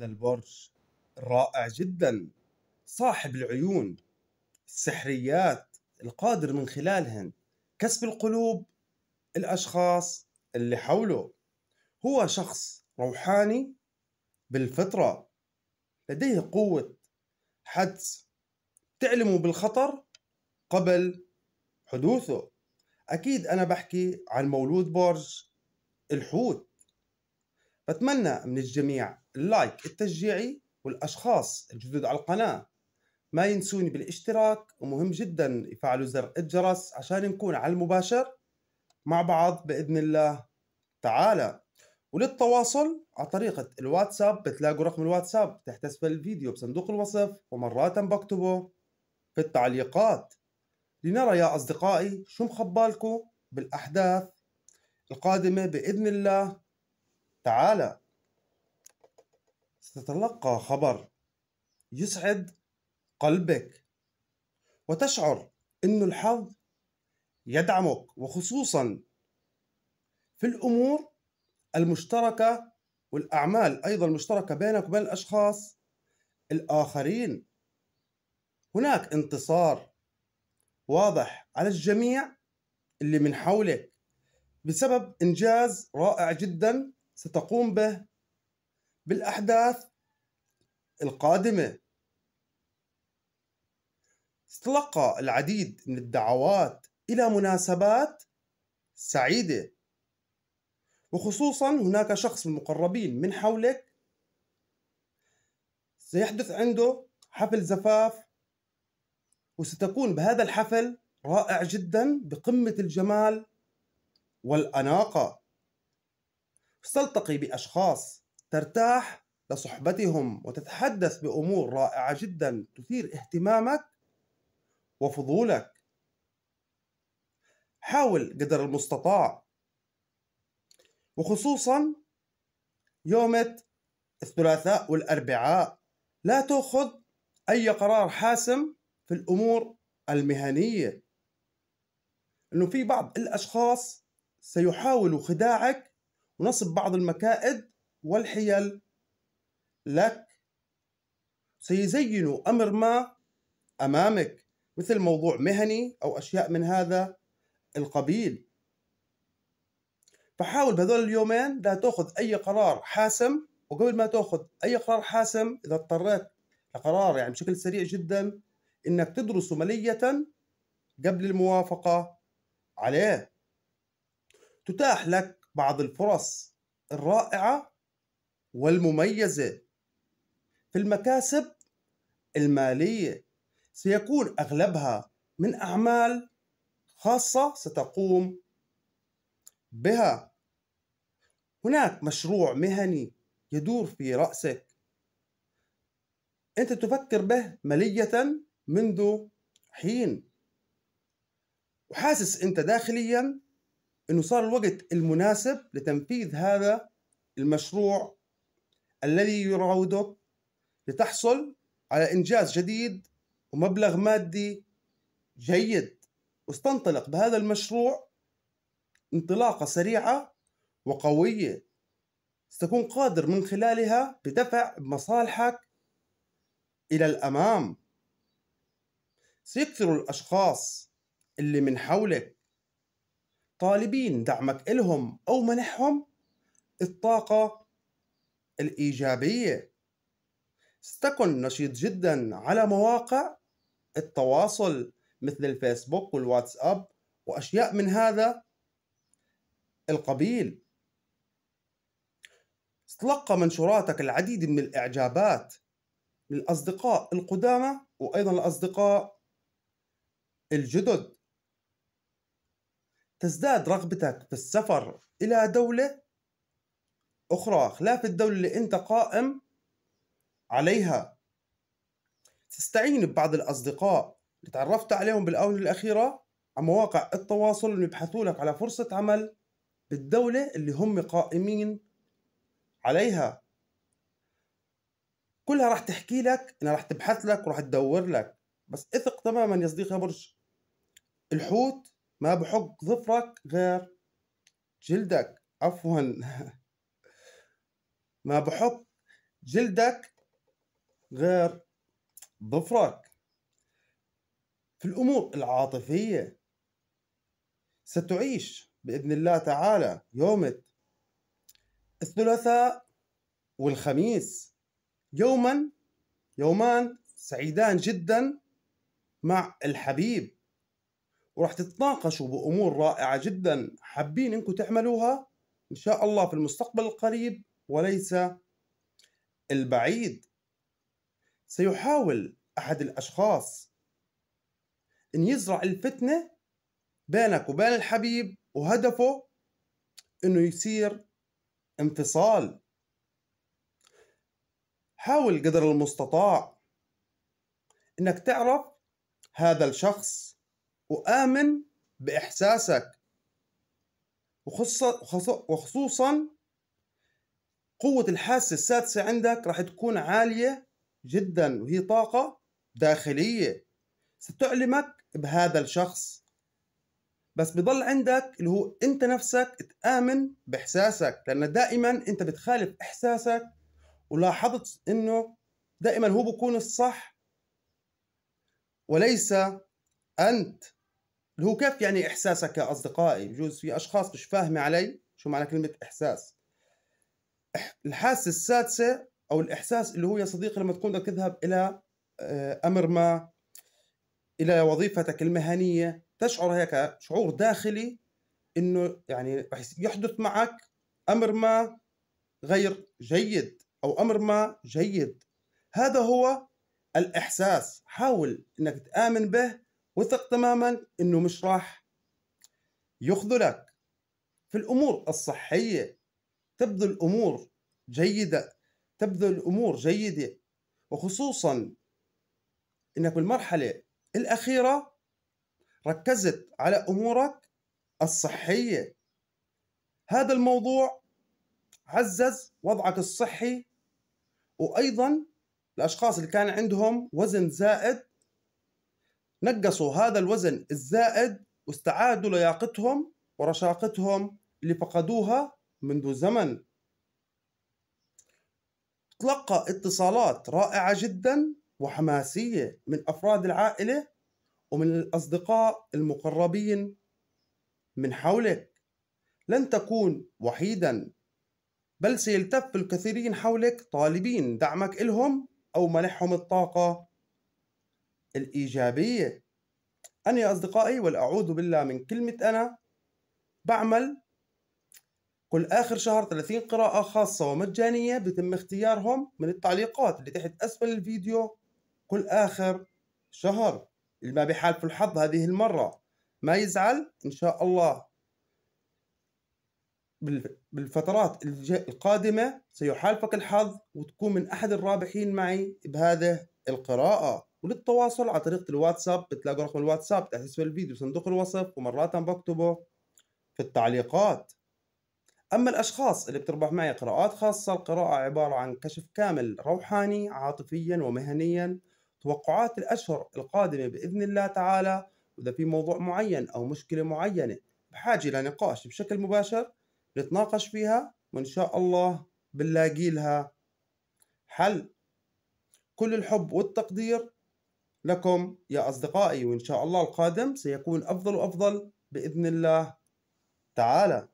هذا البرج رائع جدا صاحب العيون السحريات القادر من خلالهن كسب القلوب الأشخاص اللي حوله هو شخص روحاني بالفطرة لديه قوة حدس تعلمه بالخطر قبل حدوثه أكيد أنا بحكي عن مولود برج الحوت بتمنى من الجميع اللايك التشجيعي والأشخاص الجدد على القناة ما ينسوني بالاشتراك ومهم جدا يفعلوا زر الجرس عشان نكون على المباشر مع بعض بإذن الله تعالى وللتواصل على طريقة الواتساب بتلاقوا رقم الواتساب تحت أسفل الفيديو بصندوق الوصف ومرات بكتبه في التعليقات لنرى يا أصدقائي شو مخبالكم بالأحداث القادمة بإذن الله تعال ستتلقى خبر يسعد قلبك وتشعر أن الحظ يدعمك وخصوصا في الأمور المشتركة والأعمال أيضا المشتركة بينك وبين الأشخاص الآخرين هناك انتصار واضح على الجميع اللي من حولك بسبب إنجاز رائع جدا ستقوم به بالأحداث القادمة استلقى العديد من الدعوات إلى مناسبات سعيدة وخصوصا هناك شخص من المقربين من حولك سيحدث عنده حفل زفاف وستكون بهذا الحفل رائع جدا بقمة الجمال والأناقة ستلتقي بأشخاص ترتاح لصحبتهم وتتحدث بأمور رائعة جدا تثير اهتمامك وفضولك حاول قدر المستطاع وخصوصا يومة الثلاثاء والأربعاء لا تأخذ أي قرار حاسم في الأمور المهنية أنه في بعض الأشخاص سيحاولوا خداعك ونصب بعض المكائد والحيل لك سيزين أمر ما أمامك مثل موضوع مهني أو أشياء من هذا القبيل فحاول بهذول اليومين لا تأخذ أي قرار حاسم وقبل ما تأخذ أي قرار حاسم إذا اضطريت لقرار يعني بشكل سريع جدا إنك تدرسه ملية قبل الموافقة عليه تتاح لك بعض الفرص الرائعة والمميزة في المكاسب المالية سيكون أغلبها من أعمال خاصة ستقوم بها هناك مشروع مهني يدور في رأسك أنت تفكر به ملية منذ حين وحاسس أنت داخليا انه صار الوقت المناسب لتنفيذ هذا المشروع الذي يراودك لتحصل على انجاز جديد ومبلغ مادي جيد واستنطلق بهذا المشروع انطلاقه سريعه وقويه ستكون قادر من خلالها بدفع مصالحك الى الامام سيكثر الاشخاص اللي من حولك طالبين دعمك إلهم أو منحهم الطاقة الإيجابية ستكن نشيط جدا على مواقع التواصل مثل الفيسبوك والواتساب وأشياء من هذا القبيل تلقى منشوراتك العديد من الإعجابات من الأصدقاء القدامى وأيضا الأصدقاء الجدد تزداد رغبتك في السفر إلى دولة أخرى خلاف الدولة اللي أنت قائم عليها تستعين ببعض الأصدقاء اللي تعرفت عليهم بالآونة الأخيرة على مواقع التواصل اللي يبحثوا لك على فرصة عمل بالدولة اللي هم قائمين عليها كلها راح تحكي لك انها راح تبحث لك وراح تدور لك بس اثق تماما يا صديقي برج الحوت ما بحك ظفرك غير جلدك عفوا ما بحك جلدك غير ظفرك في الأمور العاطفية ستعيش بإذن الله تعالى يوم الثلاثاء والخميس يوما يومان سعيدان جدا مع الحبيب وراح تتناقشوا بامور رائعه جدا حابين انكم تعملوها ان شاء الله في المستقبل القريب وليس البعيد سيحاول احد الاشخاص ان يزرع الفتنه بينك وبين الحبيب وهدفه انه يصير انفصال حاول قدر المستطاع انك تعرف هذا الشخص وآمن بإحساسك وخصوصا قوة الحاسة السادسة عندك راح تكون عالية جدا وهي طاقة داخلية ستعلمك بهذا الشخص بس بضل عندك اللي هو انت نفسك تآمن بإحساسك لأن دائما انت بتخالف إحساسك ولاحظت انه دائما هو بكون الصح وليس أنت اللي هو كيف يعني احساسك يا اصدقائي بجوز في اشخاص مش فاهمه علي شو معنى كلمه احساس الحاسه السادسه او الاحساس اللي هو يا صديقي لما تكون بدك تذهب الى آه، امر ما الى وظيفتك المهنيه تشعر هيك شعور داخلي انه يعني رح يحدث معك امر ما غير جيد او امر ما جيد هذا هو الاحساس حاول انك تامن به وثق تماما انه مش راح يخذلك في الامور الصحيه تبدو الامور جيده تبدو الامور جيده وخصوصا انك بالمرحله الاخيره ركزت على امورك الصحيه هذا الموضوع عزز وضعك الصحي وايضا الاشخاص اللي كان عندهم وزن زائد نقصوا هذا الوزن الزائد واستعادوا لياقتهم ورشاقتهم اللي فقدوها منذ زمن تلقى اتصالات رائعة جدا وحماسية من أفراد العائلة ومن الأصدقاء المقربين من حولك لن تكون وحيدا بل سيلتف الكثيرين حولك طالبين دعمك إلهم أو منحهم الطاقة الإيجابية أنا يا أصدقائي والأعوذ بالله من كلمة أنا بعمل كل آخر شهر 30 قراءة خاصة ومجانية بتم اختيارهم من التعليقات اللي تحت أسفل الفيديو كل آخر شهر اللي ما في الحظ هذه المرة ما يزعل إن شاء الله بالفترات القادمة سيحالفك الحظ وتكون من أحد الرابحين معي بهذه القراءة وللتواصل على طريقة الواتساب بتلاقوا رقم الواتساب تحت اسم الفيديو صندوق الوصف ومرات بكتبه في التعليقات أما الأشخاص اللي بتربح معي قراءات خاصة القراءة عبارة عن كشف كامل روحاني عاطفيا ومهنيا توقعات الأشهر القادمة بإذن الله تعالى وإذا في موضوع معين أو مشكلة معينة بحاجة إلى نقاش بشكل مباشر نتناقش فيها وإن شاء الله بنلاقي لها حل كل الحب والتقدير لكم يا أصدقائي وإن شاء الله القادم سيكون أفضل وأفضل بإذن الله تعالى